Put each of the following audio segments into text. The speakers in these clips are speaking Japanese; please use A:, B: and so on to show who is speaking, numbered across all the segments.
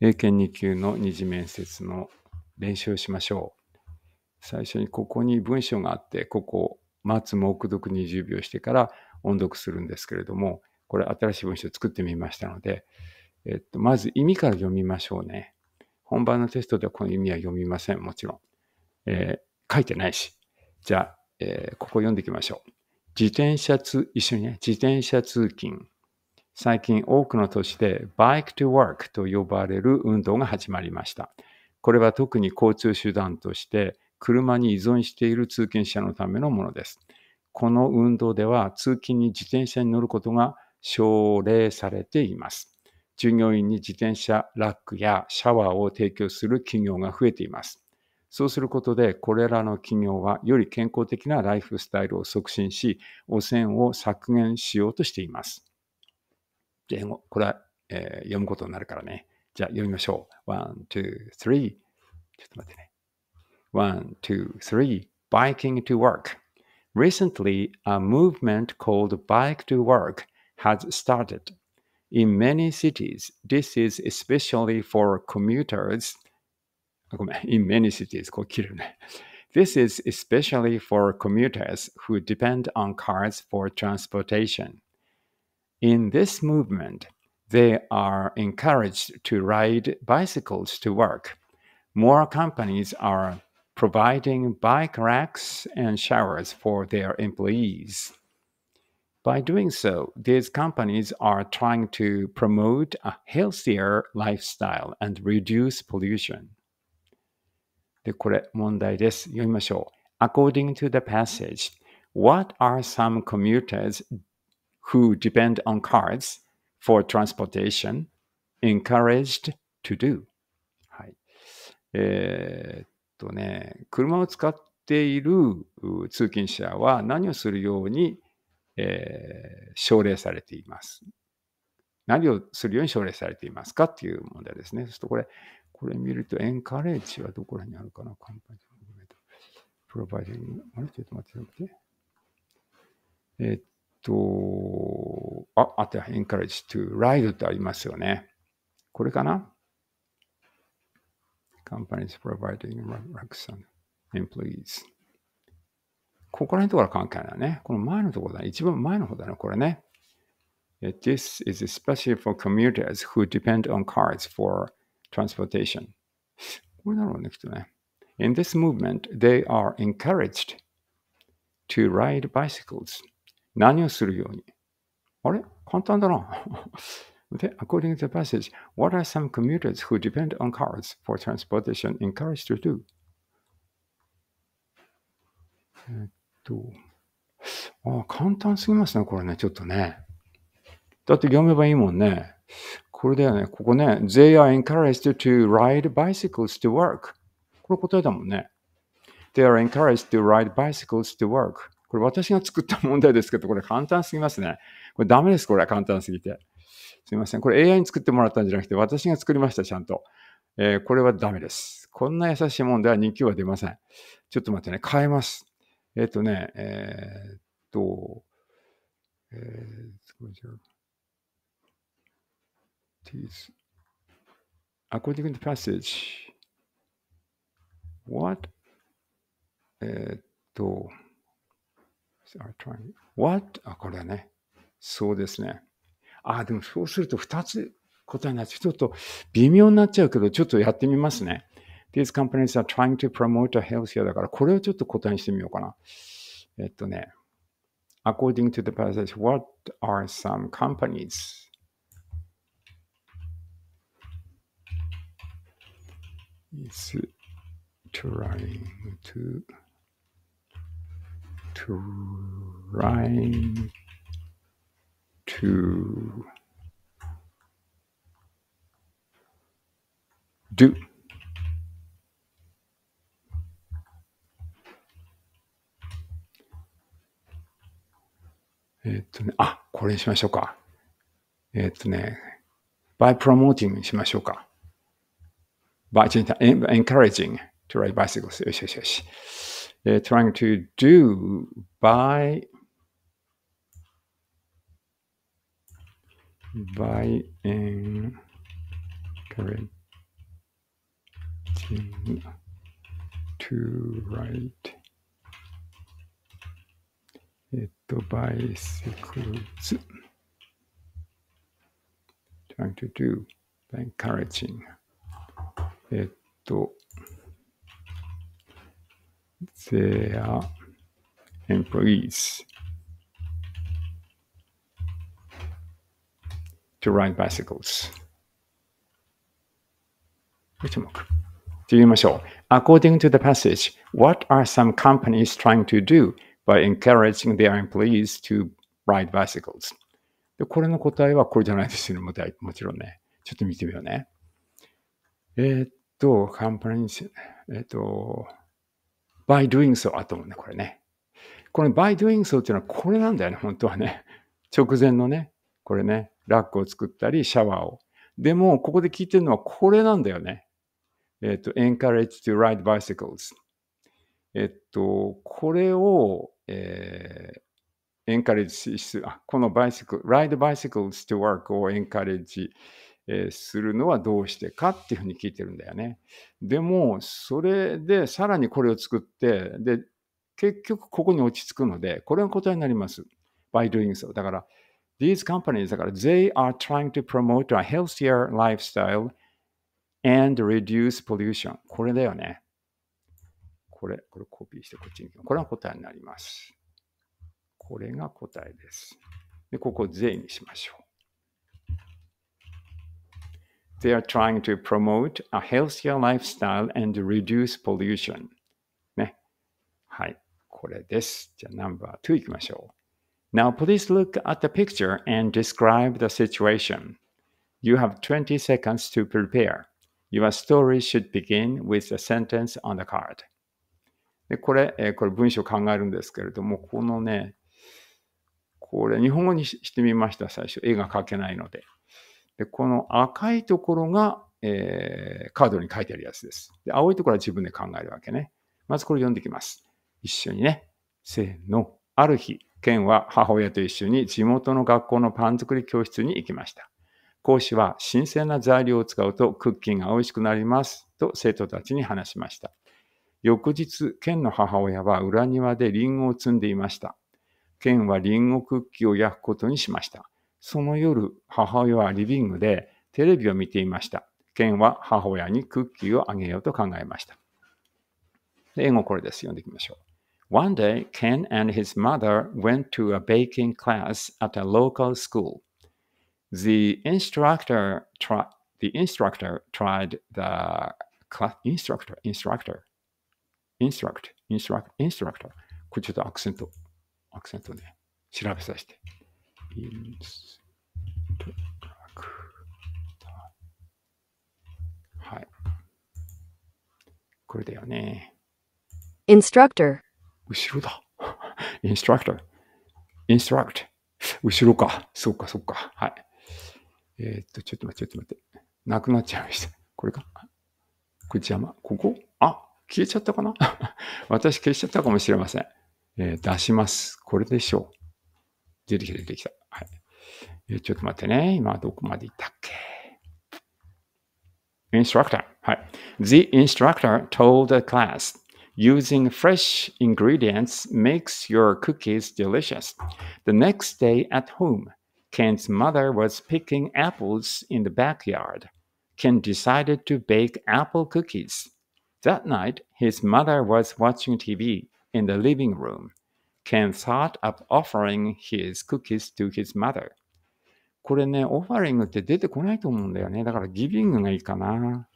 A: 英検2級の二次面接の練習をしましょう。最初にここに文章があって、ここ、を待つ目読20秒してから音読するんですけれども、これ新しい文章を作ってみましたので、えっと、まず意味から読みましょうね。本番のテストではこの意味は読みません、もちろん。えー、書いてないし。じゃあ、えー、ここ読んでいきましょう。自転車通、一緒にね、自転車通勤。最近多くの都市でバイクトゥワークと呼ばれる運動が始まりました。これは特に交通手段として車に依存している通勤者のためのものです。この運動では通勤に自転車に乗ることが奨励されています。従業員に自転車ラックやシャワーを提供する企業が増えています。そうすることで、これらの企業はより健康的なライフスタイルを促進し、汚染を削減しようとしています。英語、これは、えー、読むことになるからね。じゃあ読みましょう。one, two, three. ちょっと待ってね。one, two, three. Biking to work. Recently, a movement called Bike to Work has started. In many cities, this is especially for commuters. ごめん、in many cities, こう切るね。This is especially for commuters who depend on cars for transportation. In this movement, they are encouraged to ride bicycles to work. More companies are providing bike racks and showers for their employees. By doing so, these companies are trying to promote a healthier lifestyle and reduce pollution. According to the passage, what are some commuters who depend on cars for transportation encouraged to do. はい。えー、っとね、車を使っている通勤者は何をするように、えー、奨励されています何をするように奨励されていますかっていう問題ですね。そしてこれ、これ見ると、エンカレッジはどこらにあるかなカンパニープロバイディング。あれちょっと待って、待って。えー、っと、あ、あと、encourage to ride ってありますよね。これかな ?companies providing racks and employees。ここら辺ところから関係ないね。この前のところだね。一番前の方だね、これね。This is especially for commuters who depend on cars for transportation. これだろうね、きっとね。In this movement, they are encouraged to ride bicycles. 何をするように。あれ簡単だな。で、according to the passage, what are some commuters who depend on cars for transportation encouraged to do? えっと、あ簡単すぎますね、これね、ちょっとね。だって読めばいいもんね。これだよね、ここね。They are encouraged to ride bicycles to work. これ答えだもんね。They are encouraged to ride bicycles to work. これ私が作った問題ですけど、これ簡単すぎますね。これダメです、これ簡単すぎて。すいません。これ AI に作ってもらったんじゃなくて、私が作りました、ちゃんと。えー、これはダメです。こんな優しい問題は人気は出ません。ちょっと待ってね、変えます。えっ、ー、とね、えー、っと、えー、p l e ゃ s According to the passage, what? えっと、are trying. what? あ、これね。そうですね。あ、でもそうすると2つ答えになって、ちょっと微妙になっちゃうけど、ちょっとやってみますね。These companies are trying to promote a healthier だから、これをちょっと答えにしてみようかな。えっとね。According to the passage, what are some companies? い s trying to trying to do. e っとね、あ、これにしましょうか。えっとね、by promoting にしましょうか。by encouraging to ride bicycles. よしよしよし。they're trying to do by by encouraging to write it by bicycles trying to do by encouraging it their employees to ride bicycles. According to the passage, what are some companies trying to do by encouraging their employees to ride bicycles? でこれの答えはこれじゃないですよねも、もちろんね。ちょっと見てみようね。えー、っと、カンパニー、えー、っと、by doing so あったもね、これね。この by doing so っていうのはこれなんだよね、本当はね。直前のね、これね、ラックを作ったり、シャワーを。でも、ここで聞いてるのはこれなんだよね。えっ、ー、と、encourage to ride bicycles。えっと、これを、えー、encourage あ、この bicycle、ride bicycles to work を encourage、えー、するのはどうしてかっていうふうに聞いてるんだよね。でもそれでさらにこれを作ってで結局ここに落ち着くのでこれが答えになります。By doing so だから These companies だから They are trying to promote a healthier lifestyle and reduce pollution これだよね。これ、これコピーしてこっちに。これが答えになります。これが答えです。で、ここを税にしましょう。they are trying to promote a healthier lifestyle and reduce pollution. ね。はい。これです。じゃあ、ナンバー2いきましょう。Now, please look at the picture and describe the situation. You have 20 seconds to prepare. Your story should begin with a sentence on the card. でこれ、えー、これ文章考えるんですけれども、このね、これ日本語にしてみました、最初。絵が描けないので。で、この赤いところが、えー、カードに書いてあるやつです。で、青いところは自分で考えるわけね。まずこれ読んでいきます。一緒にね。せーの。ある日、ケンは母親と一緒に地元の学校のパン作り教室に行きました。講師は新鮮な材料を使うとクッキーが美味しくなりますと生徒たちに話しました。翌日、ケンの母親は裏庭でリンゴを摘んでいました。ケンはリンゴクッキーを焼くことにしました。その夜、母親はリビングでテレビを見ていました。ケンは母親にクッキーをあげようと考えました。英語これです。読んでいきましょう。One day, Ken and his mother went to a baking class at a local school. The instructor, tri- the instructor tried the class, instructor, instructor, instruct, instruct, instructor. これちょっとアクセント、アクセントね。調べさせて。はい。これだよね。インストラクター。後ろだ。インストラクター。インストラクター。後ろか。そうか、そうか。はい。えー、っと、ちょっと待って、ちょっと待って。なくなっちゃいました。これか。こち邪魔。ここあ、消えちゃったかな 私消しちゃったかもしれません。えー、出します。これでしょう。出てきた、出てきた。はい。えちょっと待ってね。今どこまで行ったっけ instructor told the class, using fresh ingredients makes your cookies delicious. The next day at home, Ken's mother was picking apples in the backyard. Ken decided to bake apple cookies. That night, his mother was watching TV in the living room. Ken thought of offering his cookies to his mother. これね、オファリングって出てこないと思うんだよね。だからギビングがいいかな。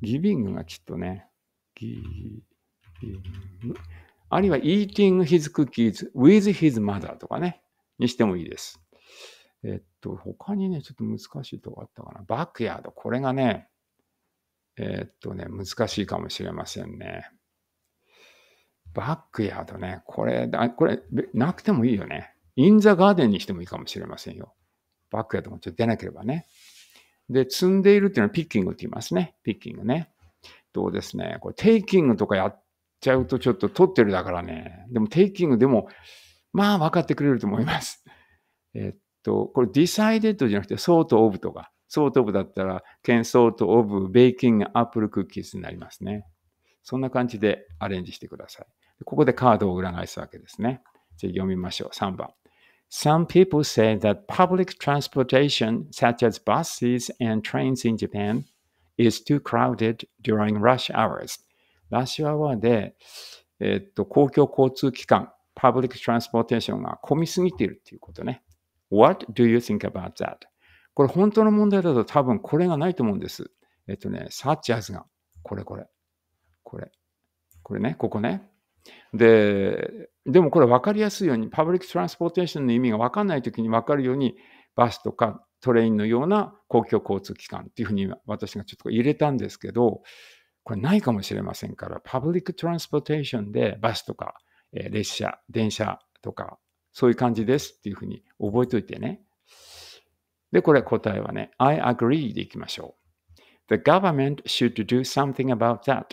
A: ギビングがきっとね。ギビング。あるいは eating his cookies with his mother とかね。にしてもいいです。えっと、他にね、ちょっと難しいとこあったかな。バックヤード。これがね、えっとね、難しいかもしれませんね。バックヤードね。これ、これ、なくてもいいよね。インザガーデンにしてもいいかもしれませんよ。バックヤードもちょっと出なければね。で、積んでいるっていうのはピッキングって言いますね。ピッキングね。どうですね、これテイキングとかやっちゃうとちょっと取ってるだからね。でもテイキングでも、まあ分かってくれると思います。えっと、これディサイデッドじゃなくてソートオブとか。ソートオブだったら、ケンソートオブベーキングアップルクッキーズになりますね。そんな感じでアレンジしてください。ここでカードを裏返すわけですね。じゃ読みましょう。3番。Some people say that public transportation, such as buses and trains in Japan, is too crowded during rush hours. ラッシュアワーで、えっと公共交通機関、public transportation が混みすぎているということね。What do you think about that? これ本当の問題だと多分これがないと思うんです。えっとね、サッチャーが。これこれ。これ。これね、ここね。で、でもこれ分かりやすいように、パブリック・トランスポーテーションの意味が分かんないときに分かるように、バスとかトレインのような公共交通機関っていうふうに私がちょっと入れたんですけど、これないかもしれませんから、パブリック・トランスポーテーションでバスとか、え列車、電車とか、そういう感じですっていうふうに覚えておいてね。で、これ答えはね、I agree でいきましょう。The government should do something about that.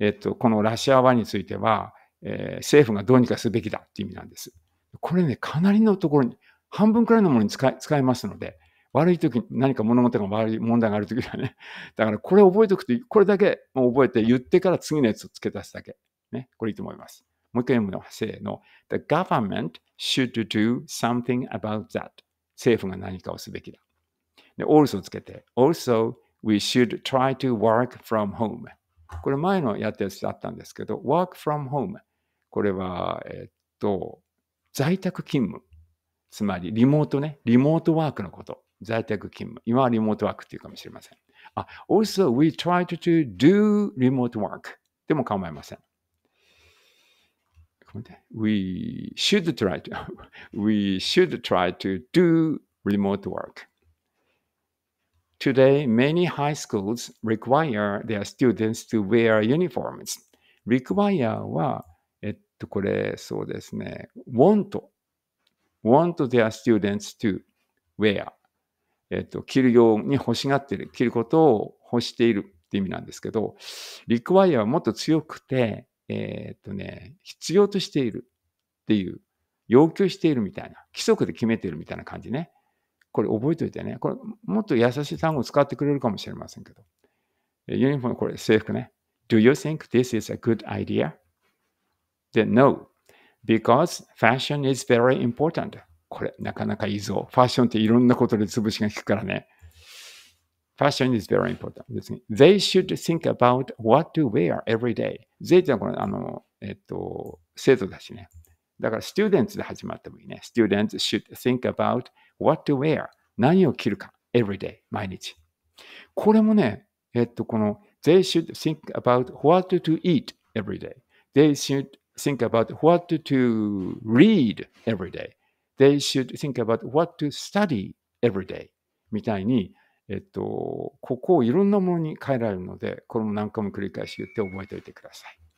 A: えっと、このラシア版については、えー、政府がどうにかすべきだっていう意味なんです。これね、かなりのところに、半分くらいのものに使いますので、悪い時何か物事が悪い問題がある時はね、だからこれ覚えておくと、これだけ覚えて言ってから次のやつを付け足すだけ。ね、これいいと思います。もう一回読むのは、せーの。The government should do something about that. 政府が何かをすべきだ。で、also つけて、also we should try to work from home. これ前のやったやつだったんですけど、work from home。これは、えっと、在宅勤務。つまり、リモートね、リモートワークのこと。在宅勤務。今はリモートワークっていうかもしれません。あ、also, we tried to do remote work でも構いません。We should try to, we should try to do remote work. Today, many high schools require their students to wear uniforms. require は、えっと、これ、そうですね、want, want their students to wear. えっと、着るように欲しがっている、着ることを欲しているって意味なんですけど、require はもっと強くて、えっとね、必要としているっていう、要求しているみたいな、規則で決めているみたいな感じね。これ覚えておいてね、これもっと優しい単語を使ってくれるかもしれませんけど。ユニフォーム、これ制服ね。Do you think this is a good idea? で、No, because fashion is very important. これ、なかなかいいぞ。ファッションっていろんなことで潰しが効くからね。Fashion is very important ですね。They should think about what to wear every day. They ってのはこれ、あの、えっと、生徒だしね。だから、students で始まってもいいね。Students should think about what to wear 何を着るか every day 毎日これもねえっとこの they should think about what to eat every day they should think about what to read every day they should think about what to study every day みたいにえっと、ここをいろんなものに変えられるので、これも何回も繰り返し言って覚えておいてください。